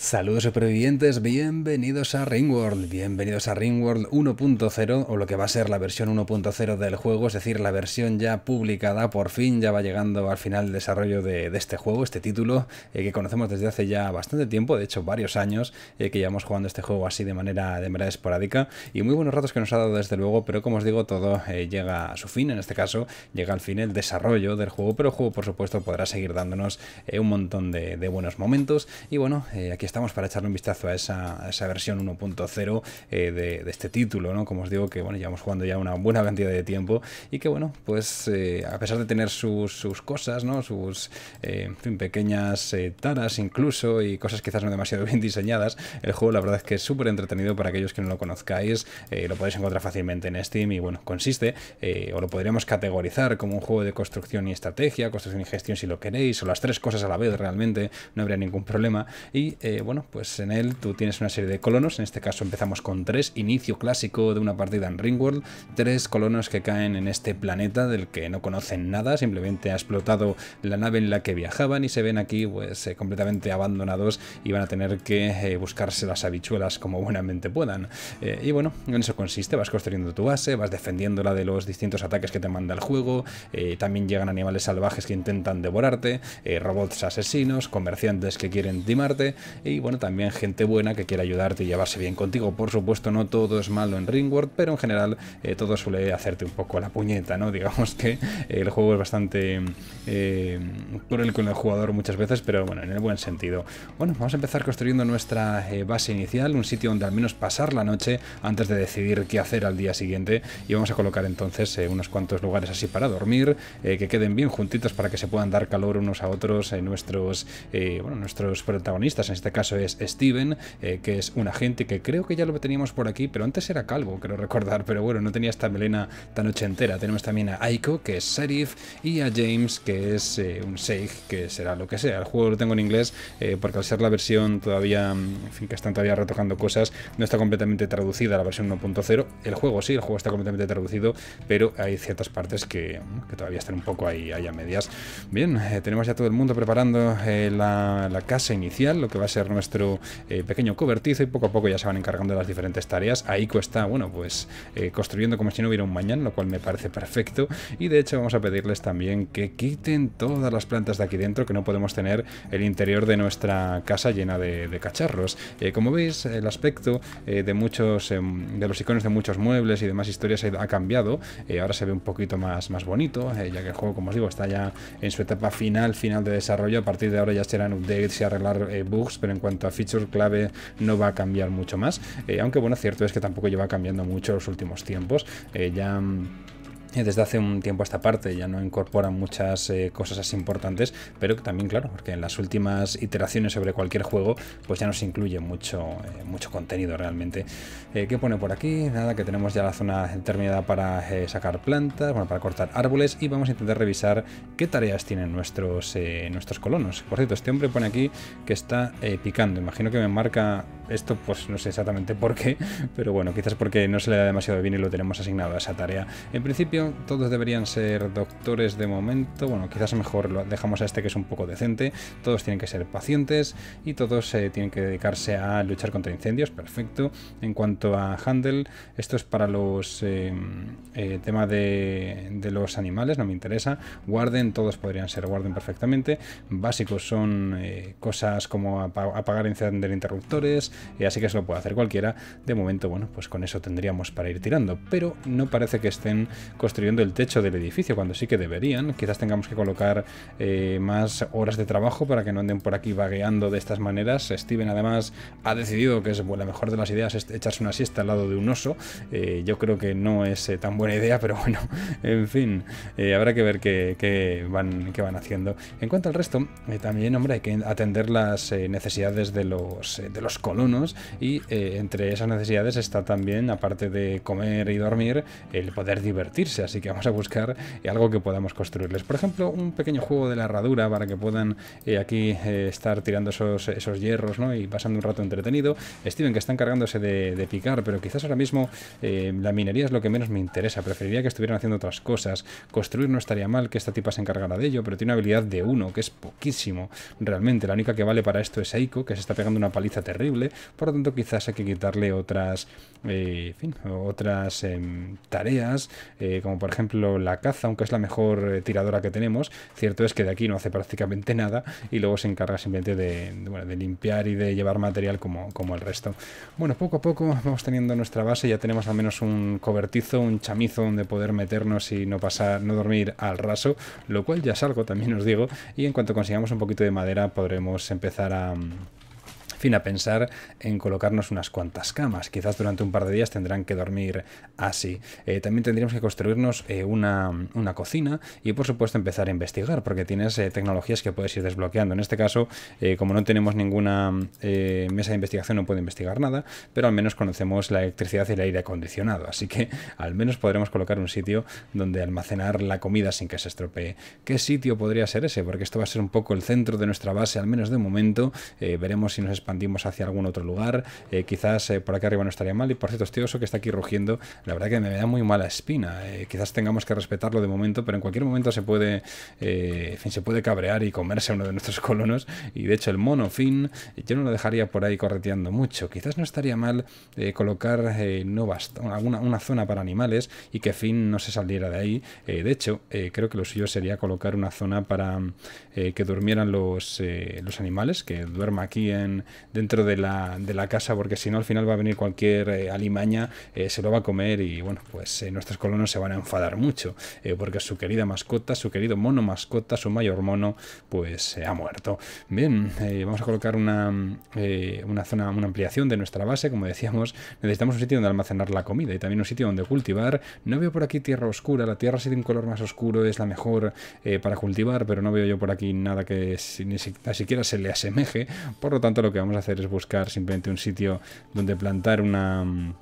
Saludos supervivientes, bienvenidos a Ringworld, bienvenidos a Ringworld 1.0 o lo que va a ser la versión 1.0 del juego, es decir, la versión ya publicada, por fin ya va llegando al final el desarrollo de, este juego, este título eh, que conocemos desde hace ya bastante tiempo, de hecho varios años eh, que llevamos jugando este juego así de manera, de manera esporádica y muy buenos ratos que nos ha dado desde luego, pero como os digo todo eh, llega a su fin, en este caso llega al fin el desarrollo del juego, pero el juego por supuesto podrá seguir dándonos un montón de, de, buenos momentos y bueno, aquí estamos para echarle un vistazo a esa, versión 1.0 eh, de, este título, ¿no? Como os digo, que bueno, llevamos jugando ya una buena cantidad de tiempo y que bueno, pues eh, a pesar de tener sus, cosas, ¿no? Sus eh, pequeñas taras incluso y cosas quizás no demasiado bien diseñadas, el juego la verdad es que es súper entretenido para aquellos que no lo conozcáis, lo podéis encontrar fácilmente en Steam y bueno, consiste, o lo podríamos categorizar como un juego de construcción y estrategia, construcción y gestión si lo queréis, o las tres cosas a la vez realmente, no habría ningún problema y bueno, pues en él tú tienes una serie de colonos, en este caso empezamos con tres, inicio clásico de una partida en Ringworld, tres colonos que caen en este planeta del que no conocen nada, simplemente ha explotado la nave en la que viajaban y se ven aquí pues eh, completamente abandonados y van a tener que eh, buscarse las habichuelas como buenamente puedan. Eh, y bueno, en eso consiste, vas construyendo tu base, vas defendiéndola de los distintos ataques que te manda el juego, también llegan animales salvajes que intentan devorarte, robots asesinos, comerciantes que quieren timarte y bueno, también gente buena que quiere ayudarte y llevarse bien contigo. Por supuesto, no todo es malo en Ringworld, pero en general eh, todo suele hacerte un poco la puñeta, ¿no? Digamos que eh, el juego es bastante eh, cruel con el jugador muchas veces, pero bueno, en el buen sentido. Bueno, vamos a empezar construyendo nuestra base inicial, un sitio donde al menos pasar la noche antes de decidir qué hacer al día siguiente. Y vamos a colocar entonces unos cuantos lugares así para dormir, que queden bien juntitos para que se puedan dar calor unos a otros nuestros, nuestros protagonistas, en este caso es Steven, eh, que es un agente que creo que ya lo teníamos por aquí, pero antes era calvo, creo recordar, pero bueno, no tenía esta melena tan ochentera. Tenemos también a Aiko, que es Sheriff, y a James, que es eh, un Sage, que será lo que sea. El juego lo tengo en inglés, eh, porque al ser la versión todavía, mm, en fin, que están todavía retocando cosas, no está completamente traducida la versión 1.0. El juego sí, el juego está completamente traducido, pero hay ciertas partes que, mm, que todavía están un poco ahí, a medias. Bien, tenemos ya todo el mundo preparando la casa inicial, lo que va a ser nuestro eh, pequeño cobertizo y poco a poco ya se van encargando de las diferentes tareas. ahí está, bueno, pues eh, construyendo como si no hubiera un mañana, lo cual me parece perfecto. Y de hecho vamos a pedirles también que quiten todas las plantas de aquí dentro, que no podemos tener el interior de nuestra casa llena de, cacharros. Eh, como veis, el aspecto de muchos, em, de los iconos de muchos muebles y demás historias ha cambiado. ahora se ve un poquito más, más bonito, ya que el juego, como os digo, está ya en su etapa final, final de desarrollo. A partir de ahora ya serán updates y arreglar bugs, pero en cuanto a feature clave no va a cambiar mucho más. Eh, aunque bueno, cierto es que tampoco lleva cambiando mucho los últimos tiempos. Eh, ya... Mm, eh, desde hace un tiempo esta parte ya no incorpora muchas eh, cosas así importantes, pero también, claro, porque en las últimas iteraciones sobre cualquier juego, pues ya nos incluye mucho, eh, mucho contenido realmente. ¿Qué pone por aquí? Nada, que tenemos ya la zona terminada para sacar plantas, bueno, para cortar árboles y vamos a intentar revisar qué tareas tienen nuestros, nuestros colonos. Por cierto, este hombre pone aquí que está picando, imagino que me marca esto pues no sé exactamente por qué, pero bueno, quizás porque no se le da demasiado bien y lo tenemos asignado a esa tarea. En principio todos deberían ser doctores de momento, bueno, quizás mejor lo dejamos a este que es un poco decente, todos tienen que ser pacientes y todos eh, tienen que dedicarse a luchar contra incendios, perfecto. En cuanto a Handel, esto es para los eh, eh tema de, los animales, no me interesa. Guarden, todos podrían ser guarden perfectamente. Básicos son eh, cosas como apagar incendios encender interruptores, eh, así que se lo puede hacer cualquiera. De momento, bueno, pues con eso tendríamos para ir tirando, pero no parece que estén construyendo el techo del edificio, cuando sí que deberían. Quizás tengamos que colocar eh, más horas de trabajo para que no anden por aquí vagueando de estas maneras. Steven además ha decidido que es la mejor de las ideas es echarse una siesta al lado de un oso. Eh, yo creo que no es tan buena idea, pero bueno, en fin, habrá que ver qué, van, van haciendo. En cuanto al resto, también, hombre, hay que atender las necesidades de los, de los colonos y eh, entre esas necesidades está también, aparte de comer y dormir, el poder divertirse. Así que vamos a buscar algo que podamos construirles. Por ejemplo, un pequeño juego de la herradura para que puedan eh, aquí eh, estar tirando esos, hierros y pasando un rato entretenido. Steven que está encargándose de, picar, pero quizás ahora mismo la minería es lo que menos me interesa. Preferiría que estuvieran haciendo otras cosas. Construir no estaría mal que esta tipa se encargara de ello, pero tiene una habilidad de uno, que es poquísimo realmente. La única que vale para esto es Aiko que se está pegando una paliza terrible, por lo tanto, quizás hay que quitarle otras, eh, otras em, tareas, eh, como por ejemplo la caza, aunque es la mejor eh, tiradora que tenemos. Cierto es que de aquí no hace prácticamente nada y luego se encarga simplemente de, limpiar y de llevar material como, como el resto. Bueno, poco a poco vamos teniendo nuestra base, ya tenemos al menos un cobertizo, un chamizo donde poder meternos y no pasar, no dormir al raso, lo cual ya salgo, también os digo, y en cuanto consigamos un poquito de madera podremos empezar a fin, a pensar en colocarnos unas cuantas camas. Quizás durante un par de días tendrán que dormir así. Eh, también tendríamos que construirnos eh, una, cocina y por supuesto empezar a investigar porque tienes eh, tecnologías que puedes ir desbloqueando. En este caso, como no tenemos ninguna mesa de investigación, no puedo investigar nada, pero al menos conocemos la electricidad y el aire acondicionado. Así que al menos podremos colocar un sitio donde almacenar la comida sin que se estropee. ¿Qué sitio podría ser ese? Porque esto va a ser un poco el centro de nuestra base, al menos de momento. veremos si nos andimos hacia algún otro lugar. Eh, quizás eh, por aquí arriba no estaría mal. Y por cierto, este oso que está aquí rugiendo, la verdad que me da muy mala espina. Eh, quizás tengamos que respetarlo de momento, pero en cualquier momento se puede, se puede cabrear y comerse a uno de nuestros colonos. Y de hecho el mono fin, yo no lo dejaría por ahí correteando mucho. Quizás no estaría mal colocar alguna, una zona para animales y que fin no se saliera de ahí. de hecho, creo que lo suyo sería colocar una zona para que durmieran los, los animales, que duerma aquí en, dentro de la, de la casa, porque si no al final va a venir cualquier eh, alimaña, eh, se lo va a comer y bueno, pues eh, nuestros colonos se van a enfadar mucho, porque su querida mascota, su querido mono mascota, su mayor mono, pues se ha muerto. Bien, vamos a colocar una, zona, una ampliación de nuestra base, como decíamos, necesitamos un sitio donde almacenar la comida y también un sitio donde cultivar. No veo por aquí tierra oscura, la tierra si de un color más oscuro es la mejor para cultivar, pero no veo yo por aquí nada que ni, siquiera se le asemeje, por lo tanto lo que vamos hacer es buscar simplemente un sitio donde plantar una mm,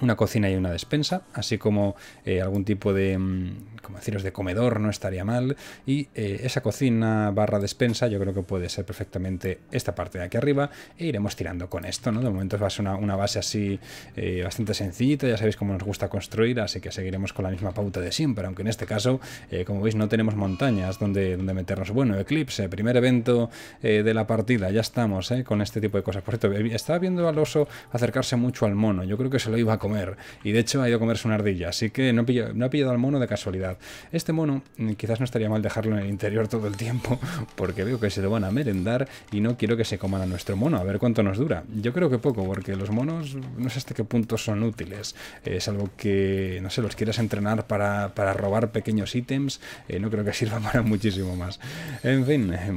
una cocina y una despensa, así como eh, algún tipo de, mm, como deciros, de comedor no estaría mal. Y eh, esa cocina barra despensa yo creo que puede ser perfectamente esta parte de aquí arriba e iremos tirando con esto, ¿no? De momento va a una, base así eh, bastante sencillita, ya sabéis cómo nos gusta construir, así que seguiremos con la misma pauta de siempre, aunque en este caso, como veis, no tenemos montañas donde, donde meternos. Bueno, Eclipse, primer evento de la partida, ya estamos con este tipo de cosas. Por cierto, estaba viendo al oso acercarse mucho al mono, yo creo que se lo iba a comer. Y de hecho ha ido a comerse una ardilla, así que no, no ha pillado al mono de casualidad. Este mono mm, quizás no estaría mal dejarlo en el interior todo el tiempo, porque veo que se lo van a merendar y no quiero que se coman a nuestro mono, a ver cuánto nos dura. Yo creo que poco, porque los monos no sé hasta qué punto son útiles, es salvo que, no sé, los quieras entrenar para, para robar pequeños ítems, eh, no creo que sirva para muchísimo más. En fin, eh,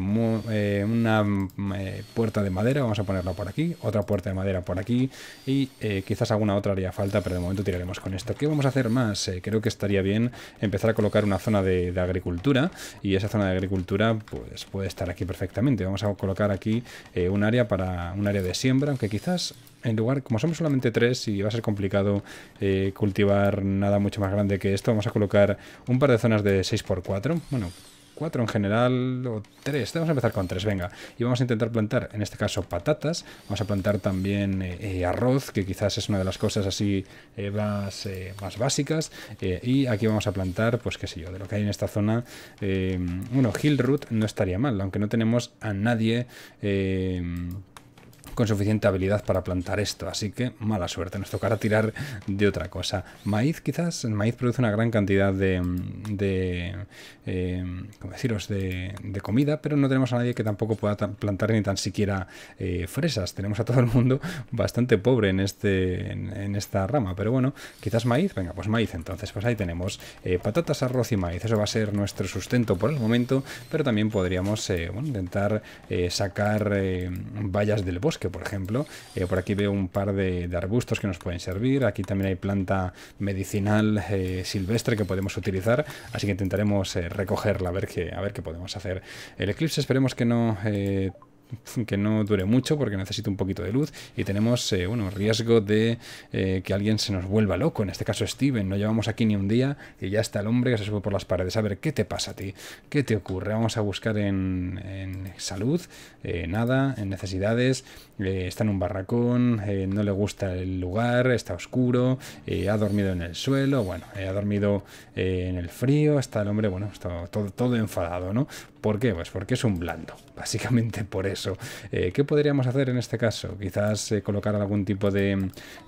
eh, una mm, puerta de madera, vamos a ponerla por aquí, otra puerta de madera por aquí y quizás alguna otra área falta, pero de momento tiraremos con esto. ¿Qué vamos a hacer más? Eh, creo que estaría bien empezar a colocar una zona de, agricultura y esa zona de agricultura pues puede estar aquí perfectamente. Vamos a colocar aquí eh, un área para un área de siembra, aunque quizás en lugar, como somos solamente tres y va a ser complicado eh, cultivar nada mucho más grande que esto, vamos a colocar un par de zonas de 6x4. Bueno, cuatro en general o tres. Vamos a empezar con tres, venga. Y vamos a intentar plantar, en este caso, patatas. Vamos a plantar también eh, eh, arroz, que quizás es una de las cosas así eh, más, más básicas. y aquí vamos a plantar, pues qué sé yo, de lo que hay en esta zona. bueno, Hill Root no estaría mal, aunque no tenemos a nadie con suficiente habilidad para plantar esto, así que mala suerte, nos tocará tirar de otra cosa. Maíz quizás, el maíz produce una gran cantidad de, eh, ¿cómo deciros?, de, comida, pero no tenemos a nadie que tampoco pueda plantar ni tan siquiera eh, fresas, tenemos a todo el mundo bastante pobre en, este, en, esta rama, pero bueno, quizás maíz, venga, pues maíz entonces, pues ahí tenemos eh, patatas, arroz y maíz, eso va a ser nuestro sustento por el momento, pero también podríamos intentar sacar vallas del bosque, por ejemplo. Eh, por aquí veo un par de, arbustos que nos pueden servir. Aquí también hay planta medicinal eh, silvestre que podemos utilizar. Así que intentaremos eh, recogerla, a ver, qué, a ver qué podemos hacer. El eclipse esperemos que no que no dure mucho porque necesita un poquito de luz y tenemos eh, riesgo de eh, que alguien se nos vuelva loco, en este caso Steven, no llevamos aquí ni un día y ya está el hombre que se sube por las paredes. A ver, ¿qué te pasa a ti? ¿Qué te ocurre? Vamos a buscar en, salud, eh, nada, en necesidades, está en un barracón, no le gusta el lugar, está oscuro, ha dormido en el suelo, bueno, ha dormido en el frío, está el hombre, bueno, está todo, todo enfadado, ¿no? ¿Por qué? Pues porque es un blando, básicamente por eso. Eh, ¿Qué podríamos hacer en este caso? Quizás eh, colocar algún tipo eh,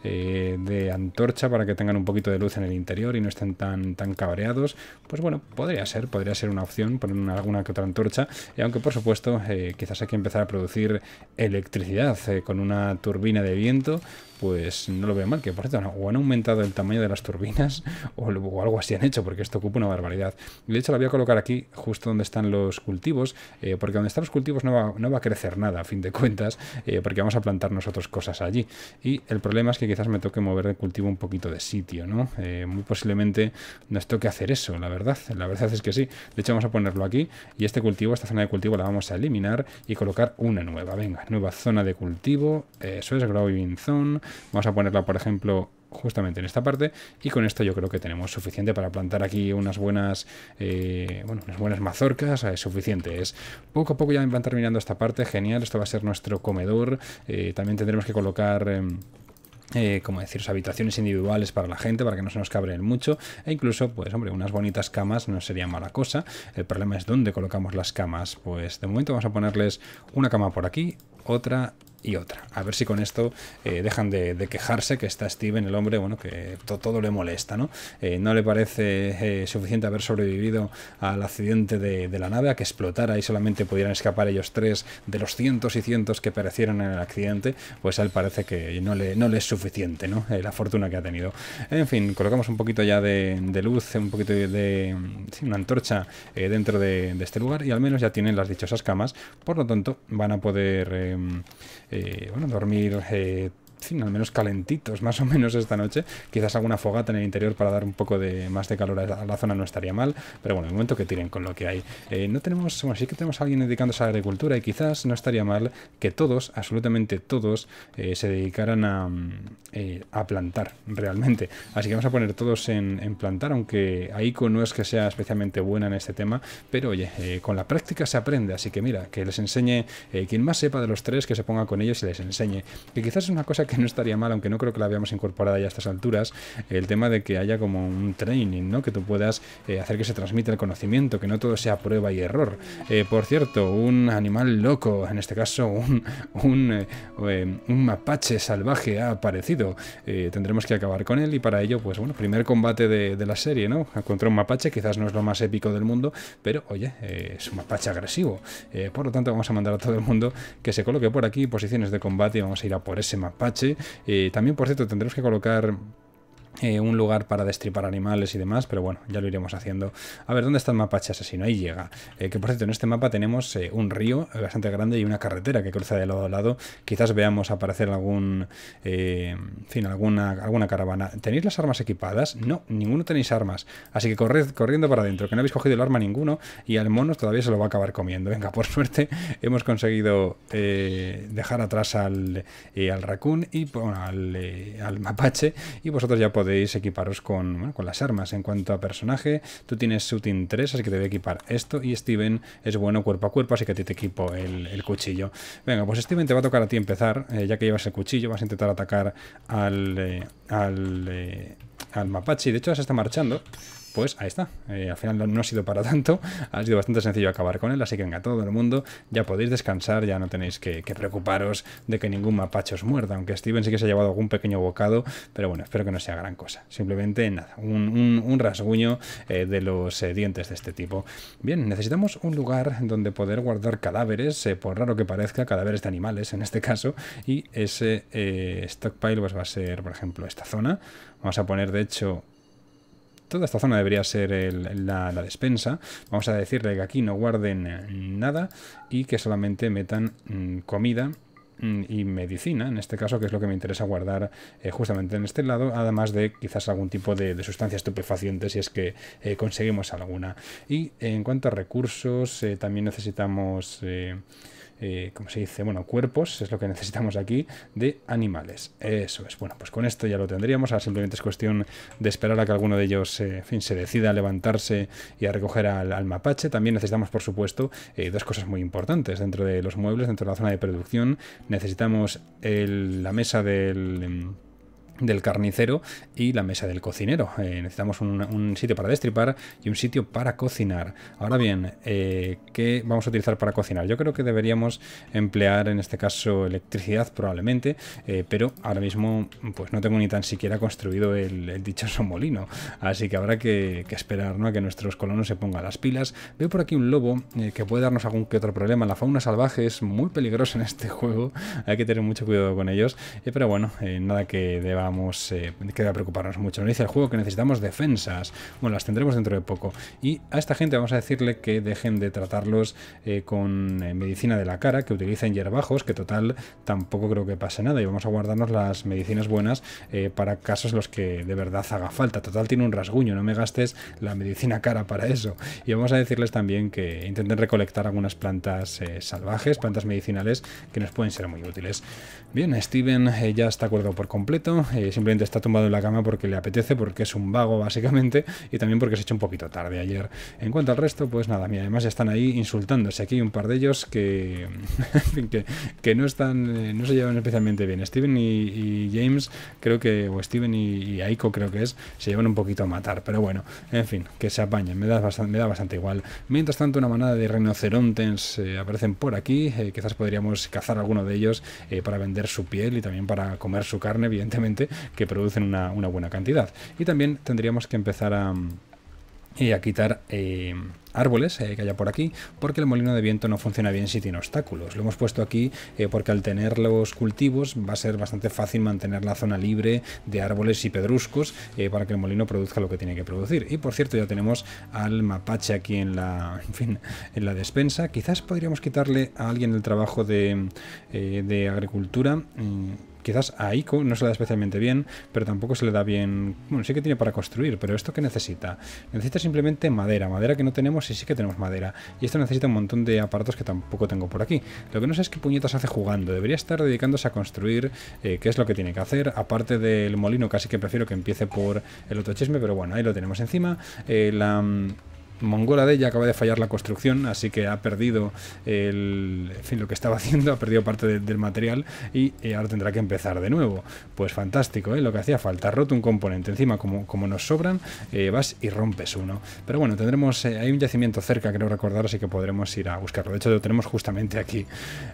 de, antorcha para que tengan un poquito de luz en el interior y no estén tan, tan cabreados. Pues bueno, podría ser, podría ser una opción, poner alguna que otra antorcha. Y aunque por supuesto, quizás hay que empezar a producir electricidad con una turbina de viento pues no lo veo mal. Que por cierto, o han aumentado el tamaño de las turbinas o, algo así han hecho, porque esto ocupa una barbaridad. De hecho, la voy a colocar aquí, justo donde están los cultivos, eh, porque donde están los cultivos no va, a crecer nada, a fin de cuentas, eh, porque vamos a plantar nosotros cosas allí. Y el problema es que quizás me toque mover el cultivo un poquito de sitio, ¿no? Eh, muy posiblemente nos toque hacer eso, la verdad. La verdad es que sí. De hecho, vamos a ponerlo aquí y este cultivo, esta zona de cultivo la vamos a eliminar y colocar una nueva. Venga, nueva zona de cultivo, eso es growing zone Vamos a ponerla, por ejemplo, justamente en esta parte y con esto yo creo que tenemos suficiente para plantar aquí unas buenas eh, bueno, unas buenas mazorcas es suficiente es poco a poco ya van terminando esta parte genial esto va a ser nuestro comedor eh, también tendremos que colocar em, eh, como decir, habitaciones individuales para la gente, para que no se nos cabren mucho, e incluso, pues hombre, unas bonitas camas no sería mala cosa. El problema es dónde colocamos las camas. Pues de momento vamos a ponerles una cama por aquí, otra y otra. A ver si con esto eh, dejan de, quejarse que está Steven, el hombre, bueno, que todo le molesta, ¿no? Eh, no le parece eh, suficiente haber sobrevivido al accidente de, la nave, a que explotara y solamente pudieran escapar ellos tres de los cientos y cientos que perecieron en el accidente, pues a él parece que no le, no le es suficiente, ¿no? la fortuna que ha tenido. En fin, colocamos un poquito ya de, luz, un poquito de, una antorcha dentro de, este lugar y al menos ya tienen las dichosas camas, por lo tanto van a poder em, eh, bueno, dormir eh, al menos calentitos más o menos esta noche. Quizás alguna fogata en el interior para dar un poco de más de calor a la zona no estaría mal, pero bueno, el momento que tiren con lo que hay. Eh, no tenemos, bueno, sí que tenemos a alguien dedicándose a la agricultura y quizás no estaría mal que todos, absolutamente todos, eh, se dedicaran mm, eh, a, plantar realmente. Así que vamos a poner todos en, plantar, aunque Aiko no es que sea especialmente buena en este tema, pero oye, con la práctica se aprende, así que mira, que les enseñe, quien más sepa de los tres, que se ponga con ellos y les enseñe. Que quizás es una cosa que no estaría mal, aunque no creo que la habíamos incorporado ya a estas alturas, el tema de que haya como un training, ¿no? Que tú puedas eh, hacer que se transmita el conocimiento, que no todo sea prueba y error. Eh, por cierto, un animal loco, en este caso un, eh, mapache salvaje ha aparecido. tendremos que acabar con él y para ello, pues bueno, primer combate de, de, la serie, ¿no? Contra un mapache, quizás no es lo más épico del mundo, pero oye, es un mapache agresivo. por lo tanto, vamos a mandar a todo el mundo que se coloque por aquí posiciones de combate y vamos a ir a por ese mapache eh, también, por cierto, tendremos que colocar eh, un lugar para destripar animales y demás, pero bueno, ya lo iremos haciendo. A ver, ¿dónde está el mapache asesino? Ahí llega. Eh, que por cierto, en este mapa tenemos eh, un río bastante grande y una carretera que cruza de lado a lado. Quizás veamos aparecer algún, en fin, alguna, alguna caravana. ¿Tenéis las armas equipadas? No, ninguno tenéis armas. Así que corred corriendo para adentro, que no habéis cogido el arma ninguno y al mono todavía se lo va a acabar comiendo. Venga, por suerte hemos conseguido dejar atrás al, al raccoon y al mapache y vosotros ya podéis podéis equiparos con, las armas. En cuanto a personaje, tú tienes Shooting 3, así que te voy a equipar esto. Y Steven es bueno cuerpo a cuerpo, así que a ti te equipo el, cuchillo. Venga, pues Steven te va a tocar a ti empezar, eh, ya que llevas el cuchillo, vas a intentar atacar al... Eh, al, eh, al mapache. De hecho, se está marchando pues ahí está. Eh, al final no, ha sido para tanto, ha sido bastante sencillo acabar con él, así que venga, todo el mundo, ya podéis descansar, ya no tenéis que, preocuparos de que ningún mapacho os muerda, aunque Steven sí que se ha llevado algún pequeño bocado, pero bueno, espero que no sea gran cosa. Simplemente nada, un, rasguño eh, de los eh, dientes de este tipo. Bien, necesitamos un lugar donde poder guardar cadáveres, por raro que parezca, cadáveres de animales en este caso, y ese stockpile pues, va a ser, por ejemplo, esta zona. Vamos a poner, de hecho, Toda esta zona debería ser la, despensa. Vamos a decirle que aquí no guarden eh, nada y que solamente metan mm, comida mm, y medicina, en este caso, que es lo que me interesa guardar eh, justamente en este lado, además de quizás algún tipo de, sustancia estupefaciente si es que eh, conseguimos alguna. Y en cuanto a recursos, también necesitamos eh, se dice? Bueno, cuerpos, es lo que necesitamos aquí, de animales. Eso es. Bueno, pues con esto ya lo tendríamos. Ahora simplemente es cuestión de esperar a que alguno de ellos, eh, fin, se decida a levantarse y a recoger al, mapache. También necesitamos, por supuesto, eh, dos cosas muy importantes dentro de los muebles, dentro de la zona de producción. Necesitamos la mesa del em, del carnicero y la mesa del cocinero. Eh, necesitamos un, sitio para destripar y un sitio para cocinar. Ahora bien, eh, ¿qué vamos a utilizar para cocinar? Yo creo que deberíamos emplear en este caso electricidad probablemente, eh, pero ahora mismo pues no tengo ni tan siquiera construido el, dichoso molino, así que habrá que, esperar ¿no? a que nuestros colonos se pongan las pilas. Veo por aquí un lobo que puede darnos algún que otro problema. La fauna salvaje es muy peligrosa en este juego, hay que tener mucho cuidado con ellos, pero bueno, nada que deba vamos eh, preocuparnos mucho. Nos dice el juego que necesitamos defensas. Bueno, las tendremos dentro de poco. Y a esta gente vamos a decirle que dejen de tratarlos eh, con eh, medicina de la cara, que utilicen hierbajos, que total tampoco creo que pase nada. Y vamos a guardarnos las medicinas buenas para casos en los que de verdad haga falta. Total tiene un rasguño, no me gastes la medicina cara para eso. Y vamos a decirles también que intenten recolectar algunas plantas salvajes, plantas medicinales que nos pueden ser muy útiles. Bien, Steven ya está acuerdo por completo. Eh, simplemente está tumbado en la cama porque le apetece, porque es un vago básicamente, y también porque se hecho un poquito tarde ayer. En cuanto al resto, pues nada, mira, además ya están ahí insultándose. Aquí hay un par de ellos que, que, no están, eh, no se llevan especialmente bien. Steven y, James, creo que, o Steven y, Aiko creo que es, se llevan un poquito a matar, pero bueno, en fin, que se apañen, me da bastante, me da bastante igual. Mientras tanto, una manada de rinocerontes eh, aparecen por aquí, quizás podríamos cazar alguno de ellos para vender su piel y también para comer su carne, evidentemente, que producen una, buena cantidad. Y también tendríamos que empezar a eh, quitar eh, árboles eh, que haya por aquí, porque el molino de viento no funciona bien si tiene obstáculos. Lo hemos puesto aquí porque al tener los cultivos va a ser bastante fácil mantener la zona libre de árboles y pedruscos para que el molino produzca lo que tiene que producir. Y por cierto, ya tenemos al mapache aquí en la, la despensa. Quizás podríamos quitarle a alguien el trabajo de agricultura Quizás a Ico no se le da especialmente bien, pero tampoco se le da bien... Bueno, sí que tiene para construir, pero ¿esto qué necesita? Necesita simplemente madera, madera que no tenemos y sí que tenemos madera. Y esto necesita un montón de aparatos que tampoco tengo por aquí. Lo que no sé es qué puñetas hace jugando. Debería estar dedicándose a construir eh, qué es lo que tiene que hacer, aparte del molino casi que prefiero que empiece por el otro chisme, pero bueno, ahí lo tenemos encima. Eh, la... Mm, mongola de ella acaba de fallar la construcción, así que ha perdido el, fin, lo que estaba haciendo, ha perdido parte del material y eh, ahora tendrá que empezar de nuevo. Pues fantástico, ¿eh? lo que hacía falta, roto un componente. Encima, como, como nos sobran, eh, vas y rompes uno. Pero bueno, tendremos, eh, hay un yacimiento cerca, creo recordar, así que podremos ir a buscarlo. De hecho, lo tenemos justamente aquí.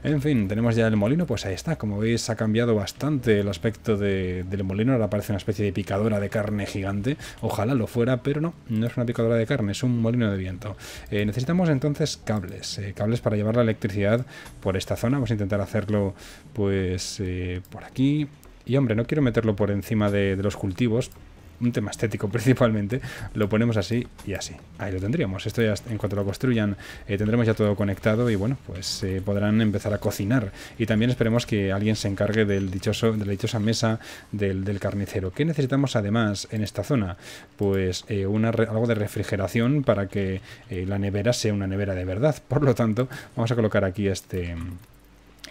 En fin, tenemos ya el molino, pues ahí está. Como veis, ha cambiado bastante el aspecto del molino. Ahora parece una especie de picadora de carne gigante. Ojalá lo fuera, pero no, no es una picadora de carne, es un molino de viento. Eh, necesitamos entonces cables, eh, cables para llevar la electricidad por esta zona. Vamos a intentar hacerlo pues eh, por aquí. Y hombre, no quiero meterlo por encima de los cultivos un tema estético principalmente, lo ponemos así y así. Ahí lo tendríamos. Esto ya en cuanto lo construyan eh, tendremos ya todo conectado y bueno, pues eh, podrán empezar a cocinar. Y también esperemos que alguien se encargue del dichoso, de la dichosa mesa del, carnicero. ¿Qué necesitamos además en esta zona? Pues eh, una, algo de refrigeración para que la nevera sea una nevera de verdad. Por lo tanto, vamos a colocar aquí este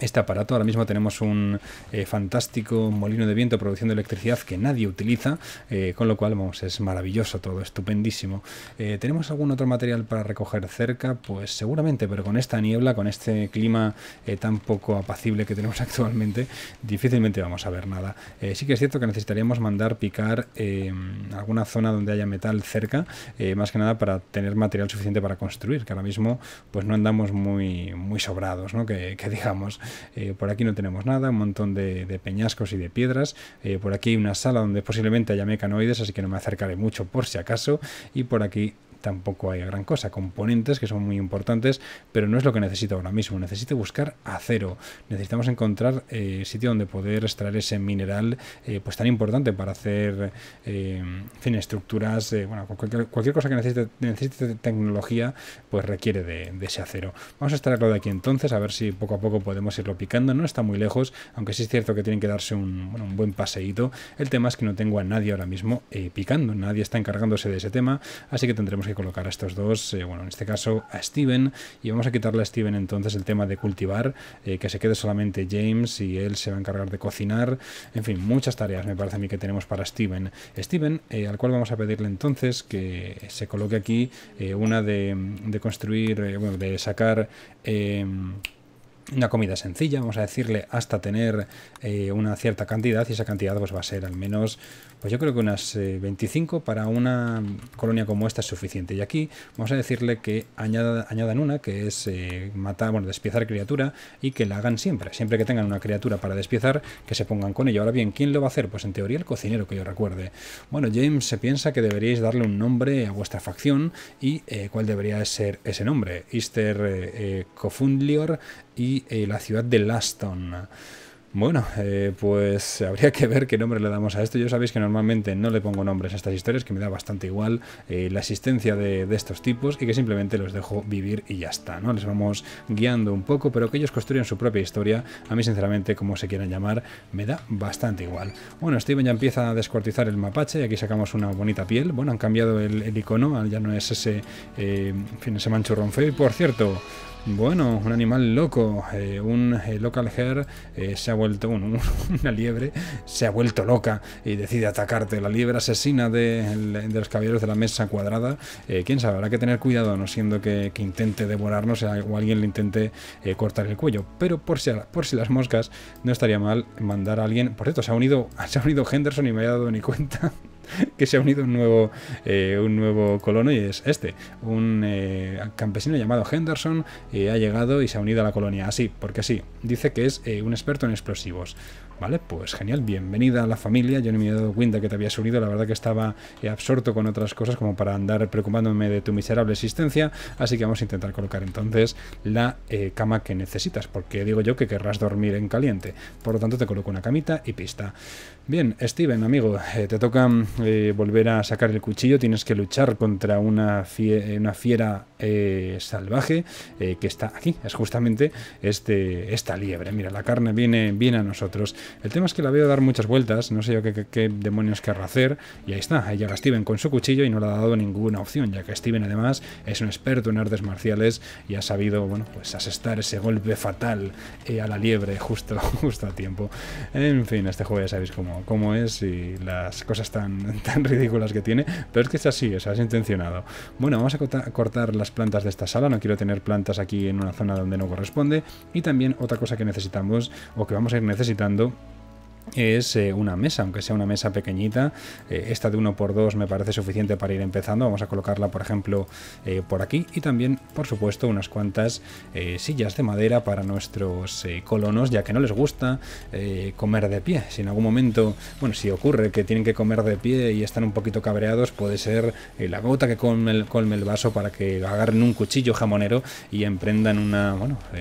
este aparato. Ahora mismo tenemos un eh, fantástico molino de viento produciendo electricidad que nadie utiliza, eh, con lo cual vamos, es maravilloso todo, estupendísimo. Eh, ¿Tenemos algún otro material para recoger cerca? Pues seguramente, pero con esta niebla, con este clima eh, tan poco apacible que tenemos actualmente, difícilmente vamos a ver nada. sí que es cierto que necesitaríamos mandar picar em, alguna zona donde haya metal cerca, más que nada para tener material suficiente para construir, que ahora mismo pues no andamos muy, muy sobrados, ¿no? que digamos. Eh, por aquí no tenemos nada, un montón de, peñascos y de piedras, eh, por aquí hay una sala donde posiblemente haya mecanoides, así que no me acercaré mucho por si acaso, y por aquí tampoco hay gran cosa. Componentes que son muy importantes, pero no es lo que necesito ahora mismo. Necesito buscar acero. Necesitamos encontrar eh, sitio donde poder extraer ese mineral eh, pues tan importante para hacer eh, fin, estructuras. bueno, cualquier, cosa que necesite, tecnología, pues requiere de, ese acero. Vamos a extraerlo de aquí entonces, a ver si poco a poco podemos irlo picando. No está muy lejos, aunque sí es cierto que tienen que darse un, un buen paseíto. El tema es que no tengo a nadie ahora mismo picando, nadie está encargándose de ese tema, así que tendremos que colocar a estos dos, eh, bueno, en este caso a Steven, y vamos a quitarle a Steven entonces el tema de cultivar, eh, que se quede solamente James y él se va a encargar de cocinar, en fin, muchas tareas me parece a mí que tenemos para Steven. Steven, eh, al cual vamos a pedirle entonces que se coloque aquí una de, construir, bueno, de sacar una comida sencilla, vamos a decirle hasta tener una cierta cantidad y esa cantidad pues va a ser al menos pues yo creo que unas 25 eh, para una colonia como esta es suficiente. Y aquí vamos a decirle que añada, añadan una, que es eh, bueno, despiezar criatura y que la hagan siempre. Siempre que tengan una criatura para despiezar, que se pongan con ello. Ahora bien, ¿quién lo va a hacer? Pues en teoría el cocinero, que yo recuerde. Bueno, James se piensa que deberíais darle un nombre a vuestra facción y eh, cuál debería ser ese nombre. Easter Cofundlior y la ciudad de Laston. Bueno, eh, pues habría que ver qué nombre le damos a esto. Yo sabéis que normalmente no le pongo nombres a estas historias, que me da bastante igual eh, la existencia de, estos tipos y que simplemente los dejo vivir y ya está, ¿no? Les vamos guiando un poco, pero que ellos construyan su propia historia. A mí, sinceramente, como se quieran llamar, me da bastante igual. Bueno, Steven ya empieza a descuartizar el mapache y aquí sacamos una bonita piel. Bueno, han cambiado el, icono, ya no es ese, eh, en fin, ese manchurrón feo. Y por cierto, bueno, un animal loco, eh, un eh, local hair eh, se ha vuelto, una liebre se ha vuelto loca y decide atacarte. La liebre asesina de, los caballeros de la mesa cuadrada, quién sabe, habrá que tener cuidado, no siendo que, intente devorarnos o alguien le intente cortar el cuello. Pero por si, por si las moscas, no estaría mal mandar a alguien. Por cierto, se ha unido, se ha unido Henderson y me había dado ni cuenta. que se ha unido un nuevo, eh, un nuevo colono y es este, un eh, campesino llamado Henderson eh, ha llegado y se ha unido a la colonia, así, porque sí, dice que es un experto en explosivos. Vale, pues genial, bienvenida a la familia. Yo no me he dado cuenta que te habías unido, la verdad que estaba absorto con otras cosas como para andar preocupándome de tu miserable existencia, así que vamos a intentar colocar entonces la cama que necesitas, porque digo yo que querrás dormir en caliente. Por lo tanto, te coloco una camita y pista. Bien, Steven, amigo, eh, te toca eh, volver a sacar el cuchillo, tienes que luchar contra una, eh, una fiera salvaje que está aquí, es justamente este, esta liebre. Mira, la carne viene, a nosotros. El tema es que la veo dar muchas vueltas, no sé yo qué, demonios querrá hacer, y ahí está, ahí llega Steven con su cuchillo y no le ha dado ninguna opción, ya que Steven además es un experto en artes marciales y ha sabido, bueno, pues asestar ese golpe fatal a la liebre justo, justo a tiempo. En fin, este juego ya sabéis cómo como, es y las cosas tan, tan ridículas que tiene, pero es que es así, o sea, es intencionado. Bueno, vamos a cortar las plantas de esta sala, no quiero tener plantas aquí en una zona donde no corresponde, y también otra cosa que necesitamos o que vamos a ir necesitando es eh, una mesa, aunque sea una mesa pequeñita. Eh, esta de 1x2 me parece suficiente para ir empezando. Vamos a colocarla, por ejemplo, eh, por aquí. Y también, por supuesto, unas cuantas sillas de madera para nuestros colonos, ya que no les gusta comer de pie. Si en algún momento, bueno, si ocurre que tienen que comer de pie y están un poquito cabreados, puede ser la gota que colme el, vaso para que agarren un cuchillo jamonero y emprendan una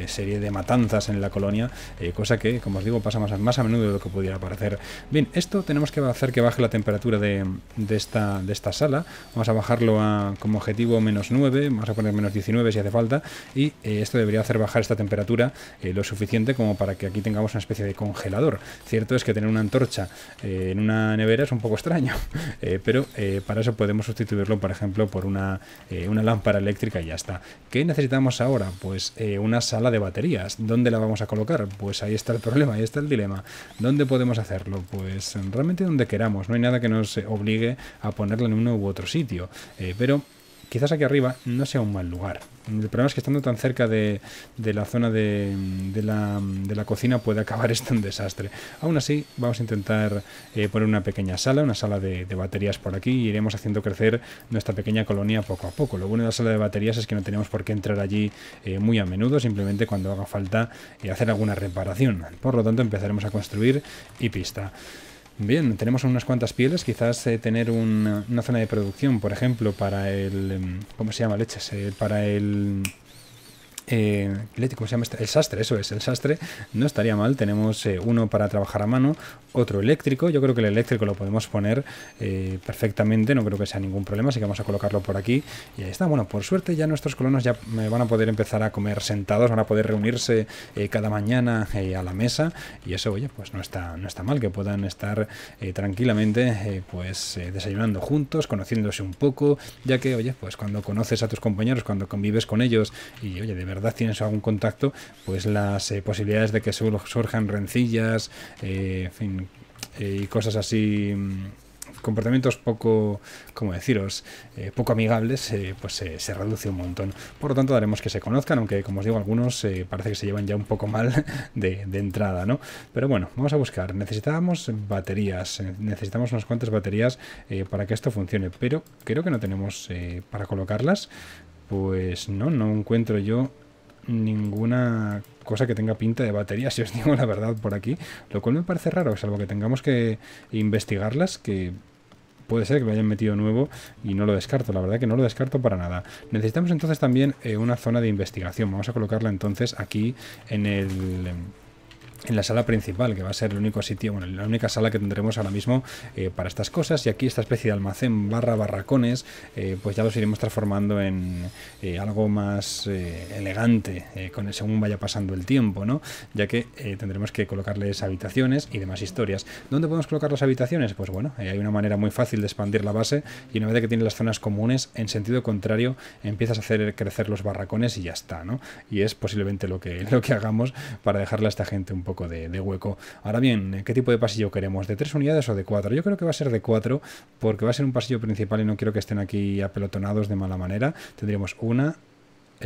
serie de matanzas en la colonia, cosa que, como os digo, pasa más, más a menudo de lo que pudiera aparecer. Bien, esto tenemos que hacer que baje la temperatura de, esta, de esta sala. Vamos a bajarlo a, como objetivo menos 9, vamos a poner menos 19 si hace falta. Y eh, esto debería hacer bajar esta temperatura eh, lo suficiente como para que aquí tengamos una especie de congelador. Cierto es que tener una antorcha eh, en una nevera es un poco extraño, pero para eso podemos sustituirlo, por ejemplo, por una, una lámpara eléctrica y ya está. ¿Qué necesitamos ahora? Pues una sala de baterías. ¿Dónde la vamos a colocar? Pues ahí está el problema, ahí está el dilema. ¿Dónde podemos podemos hacerlo? Pues realmente donde queramos, no hay nada que nos obligue a ponerlo en uno u otro sitio, eh, pero quizás aquí arriba no sea un mal lugar. El problema es que estando tan cerca de, la zona de, la, cocina puede acabar esto un desastre. Aún así, vamos a intentar eh, poner una pequeña sala, una sala de, baterías por aquí y e iremos haciendo crecer nuestra pequeña colonia poco a poco. Lo bueno de la sala de baterías es que no tenemos por qué entrar allí eh, muy a menudo, simplemente cuando haga falta y eh, hacer alguna reparación. Por lo tanto, empezaremos a construir y pista. Bien, tenemos unas cuantas pieles, quizás eh, tener una, zona de producción, por ejemplo, para el... Em, ¿Cómo se llama leches? Eh, para el... Eh, ¿cómo se llama este? El sastre, eso es, el sastre, no estaría mal. Tenemos eh, uno para trabajar a mano, otro eléctrico. Yo creo que el eléctrico lo podemos poner eh, perfectamente, no creo que sea ningún problema, así que vamos a colocarlo por aquí. Y ahí está. Bueno, por suerte ya nuestros colonos ya van a poder empezar a comer sentados, van a poder reunirse cada mañana a la mesa. Y eso, oye, pues no está, no está mal que puedan estar tranquilamente pues desayunando juntos, conociéndose un poco, ya que, oye, pues cuando conoces a tus compañeros, cuando convives con ellos y, oye, de verdad tienes algún contacto, pues las eh, posibilidades de que surjan rencillas, eh, en fin, eh, y cosas así mm, comportamientos poco, como deciros, poco amigables, pues se reduce un montón. Por lo tanto, daremos que se conozcan, aunque como os digo, algunos parece que se llevan ya un poco mal de, de, entrada, ¿no? Pero bueno, vamos a buscar. Necesitábamos baterías, necesitamos unas cuantas baterías para que esto funcione, pero creo que no tenemos para colocarlas. Pues no, no encuentro yo ninguna cosa que tenga pinta de batería, si os digo la verdad, por aquí. Lo cual me parece raro, salvo que tengamos que investigarlas, que puede ser que lo hayan metido nuevo y no lo descarto, la verdad que no lo descarto para nada. Necesitamos entonces también eh, una zona de investigación, vamos a colocarla entonces aquí en el en la sala principal, que va a ser el único sitio, bueno, la única sala que tendremos ahora mismo eh, para estas cosas. Y aquí esta especie de almacén barra barracones, eh, pues ya los iremos transformando en eh, algo más elegante con el, según vaya pasando el tiempo, ¿no? Ya que tendremos que colocarles habitaciones y demás historias. ¿Dónde podemos colocar las habitaciones? Pues bueno, hay una manera muy fácil de expandir la base y una vez que tienes las zonas comunes, en sentido contrario, empiezas a hacer crecer los barracones y ya está, ¿no? Y es posiblemente lo que, lo que hagamos para dejarle a esta gente un poco de, hueco. Ahora bien, ¿qué tipo de pasillo queremos? ¿De tres unidades o de cuatro? Yo creo que va a ser de cuatro porque va a ser un pasillo principal y no quiero que estén aquí apelotonados de mala manera. Tendríamos una,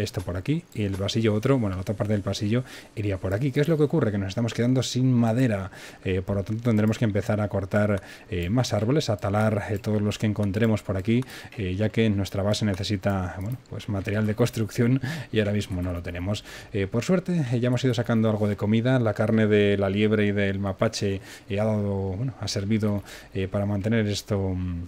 esto por aquí y el pasillo otro, bueno, la otra parte del pasillo iría por aquí. ¿Qué es lo que ocurre? Que nos estamos quedando sin madera, eh, por lo tanto tendremos que empezar a cortar eh, más árboles, a talar eh, todos los que encontremos por aquí, ya que nuestra base necesita, bueno, pues material de construcción y ahora mismo no lo tenemos. por suerte ya hemos ido sacando algo de comida, la carne de la liebre y del mapache ha dado, ha servido para mantener esto mm,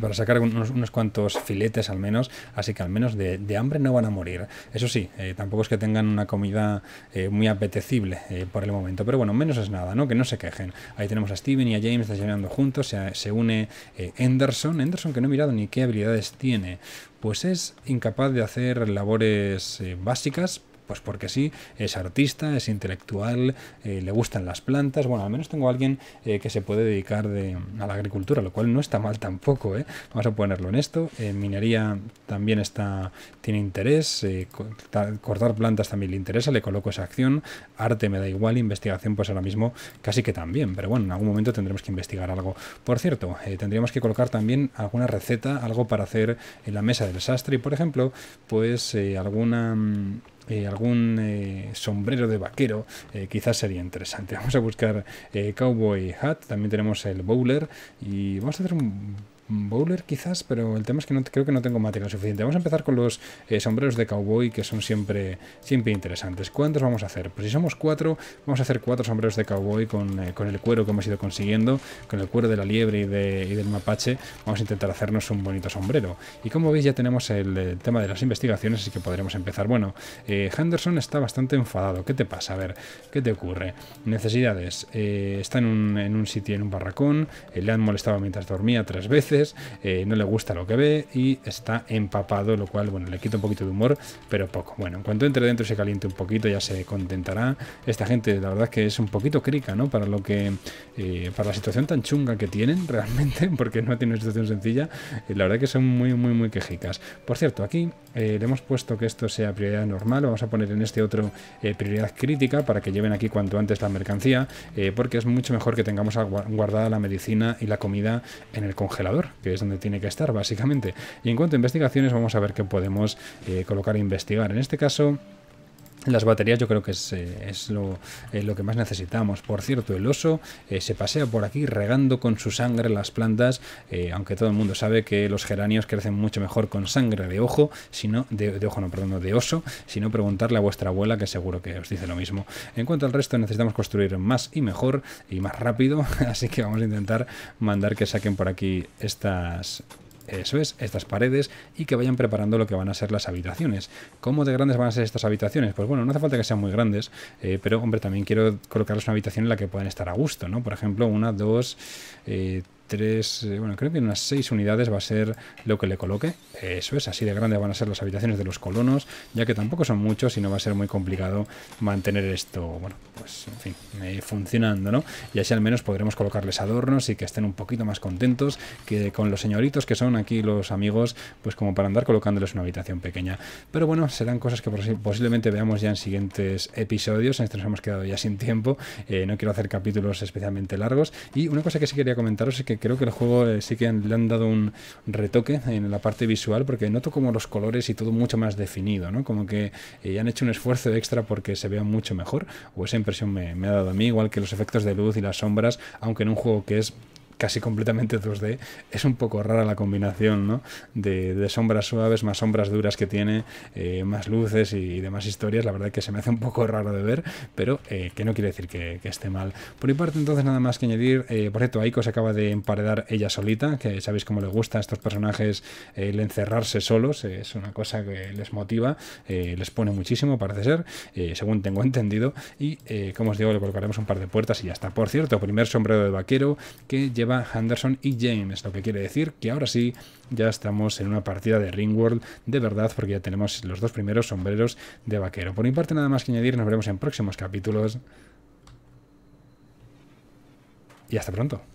para sacar unos, cuantos filetes al menos, así que al menos de, hambre no van a morir. Eso sí, eh, tampoco es que tengan una comida eh, muy apetecible eh, por el momento, pero bueno, menos es nada, ¿no? Que no se quejen. Ahí tenemos a Steven y a James desayunando juntos, se, une Henderson, anderson que no he mirado ni qué habilidades tiene, pues es incapaz de hacer labores básicas, pues porque sí, es artista, es intelectual, eh, le gustan las plantas. Bueno, al menos tengo a alguien eh, que se puede dedicar a la agricultura, lo cual no está mal tampoco. ¿eh? Vamos a ponerlo en esto. minería también está, tiene interés. cortar plantas también le interesa, le coloco esa acción. Arte me da igual, investigación pues ahora mismo casi que también. Pero bueno, en algún momento tendremos que investigar algo. Por cierto, tendríamos que colocar también alguna receta, algo para hacer en la mesa del sastre y por ejemplo, pues alguna mm, eh, algún eh, sombrero de vaquero, eh, quizás sería interesante. Vamos a buscar Cowboy Hat, también tenemos el Bowler y vamos a hacer un Bowler quizás, pero el tema es que no, creo que no tengo material suficiente. Vamos a empezar con los eh, sombreros de cowboy que son siempre, siempre interesantes. ¿Cuántos vamos a hacer? Pues si somos cuatro, vamos a hacer cuatro sombreros de cowboy con, eh, el cuero que hemos ido consiguiendo, con el cuero de la liebre y, de, del mapache. Vamos a intentar hacernos un bonito sombrero. Y como veis ya tenemos el, tema de las investigaciones, así que podremos empezar. Bueno, eh, Henderson está bastante enfadado. ¿Qué te pasa? A ver, ¿qué te ocurre? Necesidades. está en un, en un sitio, en un barracón. le han molestado mientras dormía tres veces eh, no le gusta lo que ve y está empapado, lo cual, bueno, le quita un poquito de humor, pero poco. Bueno, en cuanto entre dentro se caliente un poquito, ya se contentará. Esta gente, la verdad es que es un poquito crica, ¿no? Para lo que, eh, para la situación tan chunga que tienen realmente, porque no tiene una situación sencilla, eh, la verdad que son muy, muy, muy quejicas. Por cierto, aquí le hemos puesto que esto sea prioridad normal, vamos a poner en este otro prioridad crítica para que lleven aquí cuanto antes la mercancía, porque es mucho mejor que tengamos guardada la medicina y la comida en el congelador que es donde tiene que estar básicamente. Y en cuanto a investigaciones, vamos a ver qué podemos eh, colocar e investigar. En este caso... Las baterías yo creo que es, eh, lo, eh, lo, que más necesitamos. Por cierto, el oso eh, se pasea por aquí regando con su sangre las plantas, aunque todo el mundo sabe que los geranios crecen mucho mejor con sangre de ojo, sino de, de, ojo, no, perdón, de oso, sino preguntarle a vuestra abuela que seguro que os dice lo mismo. En cuanto al resto, necesitamos construir más y mejor y más rápido, así que vamos a intentar mandar que saquen por aquí estas eso es, estas paredes y que vayan preparando lo que van a ser las habitaciones. ¿Cómo de grandes van a ser estas habitaciones? Pues bueno, no hace falta que sean muy grandes, eh, pero hombre, también quiero colocarles una habitación en la que puedan estar a gusto, ¿no? Por ejemplo, una, dos, eh, tres, eh, bueno, creo que unas seis unidades va a ser lo que le coloque. Eso es, así de grande van a ser las habitaciones de los colonos, ya que tampoco son muchos y no va a ser muy complicado mantener esto, bueno, pues en fin, eh, funcionando, ¿no? Y así al menos podremos colocarles adornos y que estén un poquito más contentos que con los señoritos que son aquí los amigos, pues como para andar colocándoles una habitación pequeña. Pero bueno, serán cosas que posiblemente veamos ya en siguientes episodios, en este nos hemos quedado ya sin tiempo, eh, no quiero hacer capítulos especialmente largos. Y una cosa que sí quería comentaros es que creo que el juego eh, sí que le han dado un retoque en la parte visual porque noto como los colores y todo mucho más definido, ¿no? Como que eh, han hecho un esfuerzo extra porque se vea mucho mejor, o esa impresión me, me ha dado a mí, igual que los efectos de luz y las sombras, aunque en un juego que es casi completamente 2D, es un poco rara la combinación ¿no? de, sombras suaves más sombras duras que tiene, eh, más luces y, demás historias. La verdad que se me hace un poco raro de ver, pero eh, que no quiere decir que, esté mal. Por mi parte, entonces, nada más que añadir. Eh, por cierto, Aiko se acaba de emparedar ella solita, que sabéis cómo le gusta a estos personajes el encerrarse solos, es una cosa que les motiva, les pone muchísimo, parece ser, según tengo entendido. Y como os digo, le colocaremos un par de puertas y ya está. Por cierto, primer sombrero de vaquero que lleva Anderson Henderson y James, lo que quiere decir que ahora sí ya estamos en una partida de Ringworld de verdad porque ya tenemos los dos primeros sombreros de vaquero. Por mi parte nada más que añadir, nos veremos en próximos capítulos y hasta pronto.